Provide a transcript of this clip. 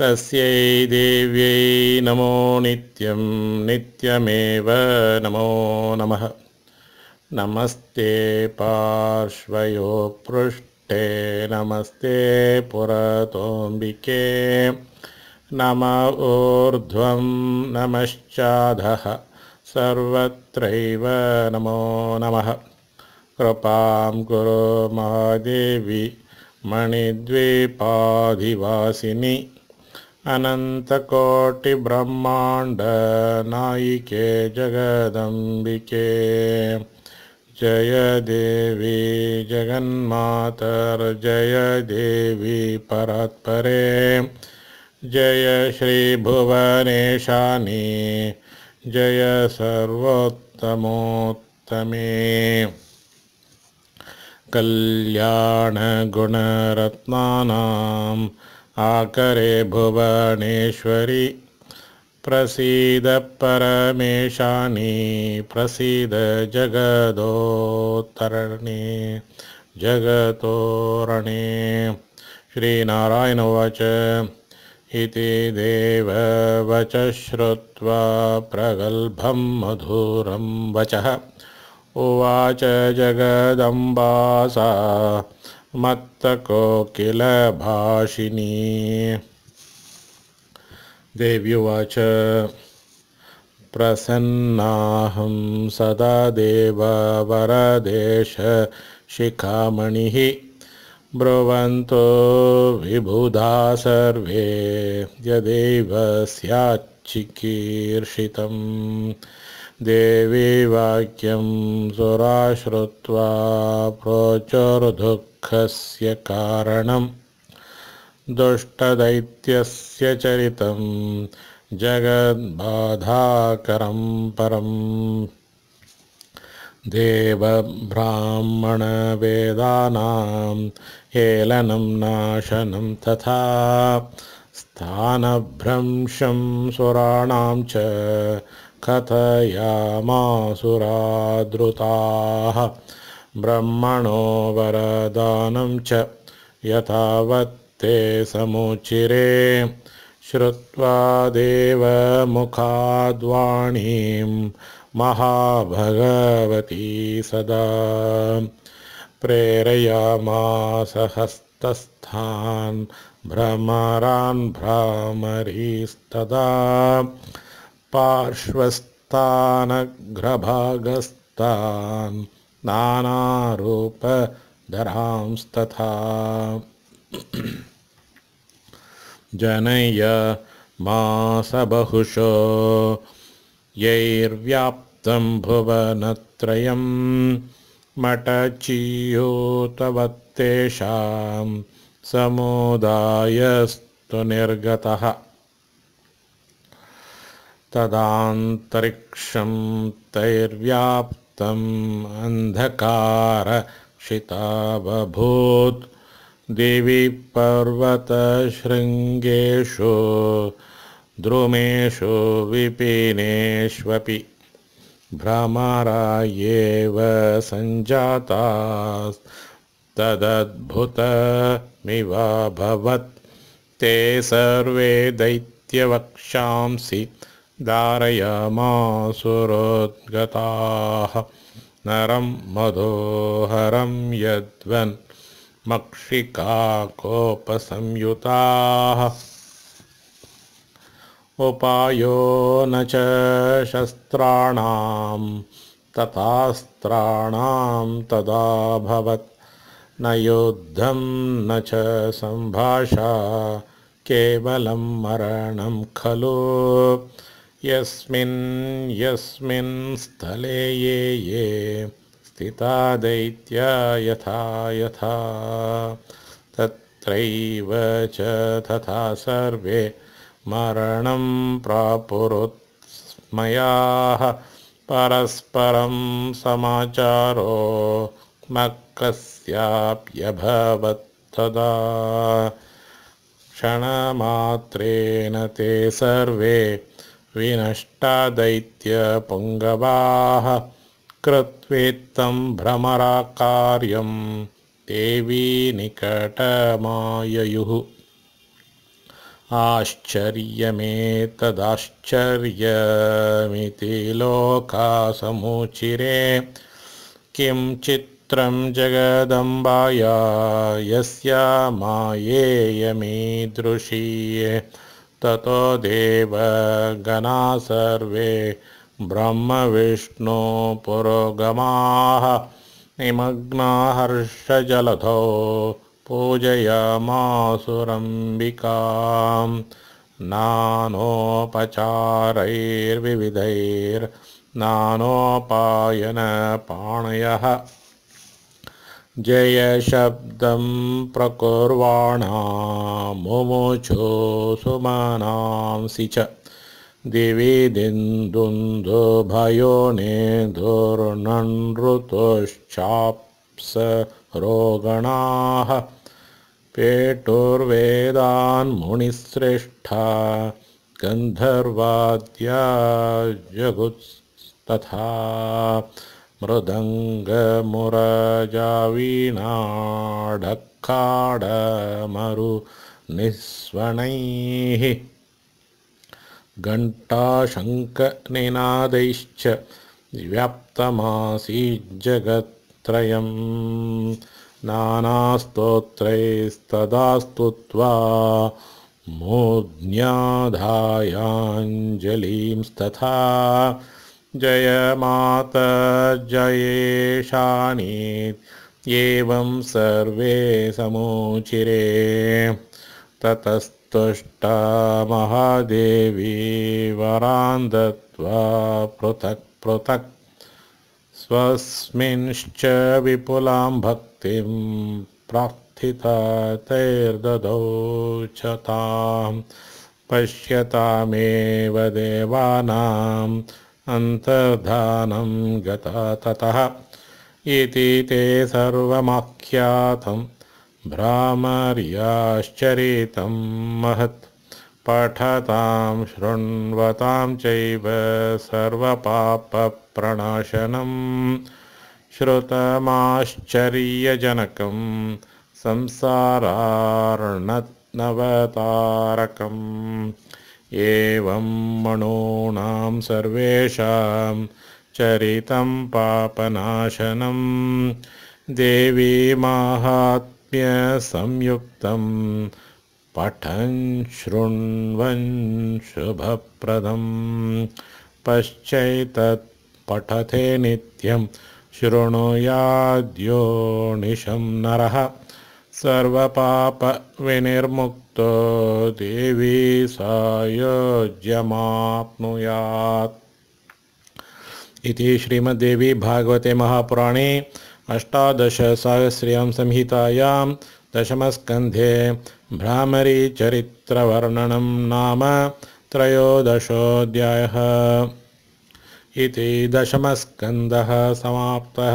तस्यै देव्यै नमो नित्यं नित्यमेव नमो नमः नमस्ते पार्श्वयोपृष्ठे नमस्ते पुरतोम्बिके नम ऊर्ध्वं नमश्चाधः सर्वत्रैव नमो नमः कृपां कुरु महादेवि मणिद्वीपाधिवासिनि अनन्तकोटिब्रह्माण्डनायिके जगदम्बिके देवी जगन्मातर जय देवी परत्परे जय श्रीभुवनेशानि जय सर्वोत्तमोत्तमे कल्याणगुणरत्नानाम् आकरे भुवनेश्वरि प्रसीदपरमेशानि प्रसीदजगदोत्तरण्य जगतोरणे उवाच इति देववच श्रुत्वा प्रगल्भं मधुरं वचः उवाच जगदम्बासा भाषिनी देव्युवाच प्रसन्नाहं सदा देव वरदेश शिखामणिः ब्रुवन्तो विबुधा सर्वे यदेव स्याच्चिकीर्षितम् देवी वाक्यं सुरा श्रुत्वा प्रोचुर्दुःखस्य कारणं दुष्टदैत्यस्य चरितं जगद्बाधाकरं परम् देवब्राह्मणवेदानां हेलनं नाशनं तथा स्थानभ्रंशं सुराण कथयामासुराद्रुताः ब्रह्मणो वरदानं च यथावत्ते समुचिरे श्रुत्वा देवमुखाद्वाणीं महाभगवती सदा प्रेरयामासहस्तस्थान् भ्रमरान् भ्रामरीस्तदा पार्श्वस्थानग्रभागस्तान् नानारूपधरांस्तथा मासबहुशो यैर्व्याप्तं भुवनत्रयं मटचीयोतवत्तेषां समुदायस्तु निर्गतः तदान्तरिक्षं तैर्व्याप्तम् अन्धकारक्षिताबभूत् देविपर्वतशृङ्गेषु द्रुमेषु विपिनेष्वपि भ्रमरायेव सञ्जाता तदद्भुतमिवाभवत् ते सर्वे दैत्यवक्षांसि धारयमासुरोद्गताः नरं मधोहरं यद्वन् मक्षिकाकोपसंयुताः उपायो न च शस्त्राणां तथास्त्राणां तदाभवत् न युद्धं न च सम्भाषा केवलं मरणं खलु यस्मिन् यस्मिन् स्थले ये ये स्थिता दैत्या यथा यथा तत्रैव च तथा सर्वे मरणं मयाः परस्परं समाचारो म तदा क्षणमात्रेण ते सर्वे विनष्टादैत्यपुङ्गवाः कृत्वेत्तं भ्रमराकार्यं देवी निकटमाययुः आश्चर्यमेतदाश्चर्यमिति लोकासमुचिरे किं चित्रं जगदम्बाया यस्या मायेयमीदृशीये ततो देव गणा सर्वे ब्रह्मविष्णो पुरोगमाः निमग्नाहर्षजलधो पूजय मासुरम्बिकां नानोपचारैर्विविधैर्नानोपायनपाणयः जयशब्दं प्रकुर्वाणा मुमुचोऽसुमानांसि च दिवि दिन्दुन्दुभयो नेधुर्ननृतुश्चाप्स रोगणाः पेटुर्वेदान्मुनिश्रेष्ठा गन्धर्वाद्या जगुस्तथा मृदङ्गमुरजा निःस्वणैः घण्टाशङ्कनिनादैश्च जगत्त्रयम् नानास्तोत्रैस्तदा स्तुत्वा मुज्ञाधायाञ्जलिंस्तथा जय जयेशानी एवं सर्वे समुचिरे महादेवी वरान् दत्वा पृथक् पृथक् स्वस्मिंश्च विपुलां भक्तिं प्रार्थिता तैर्दोचतां पश्यतामेव देवानाम् अन्तर्धानं गता ततः इति ते सर्वमाख्यातं भ्रामर्याश्चरितं महत् पठतां शृण्वतां चैव सर्वपापप्रणाशनं श्रुतमाश्चर्यजनकं संसारार्णनवतारकम् एवं मणूनां सर्वेषां चरितं पापनाशनं देवी माहात्म्यसंयुक्तं पठन् शृण्वन् पश्चैतत् पठते नित्यं शृणुयाद्योनिशं नरः सर्वपापविनिर्मुक्तो देवी सायोज्यमाप्नुयात् इति भागवते महापुराणे अष्टादशसहस्र्यां संहितायां दशमस्कन्धे भ्रामरीचरित्रवर्णनं नाम त्रयोदशोऽध्यायः इति दशमस्कन्धः समाप्तः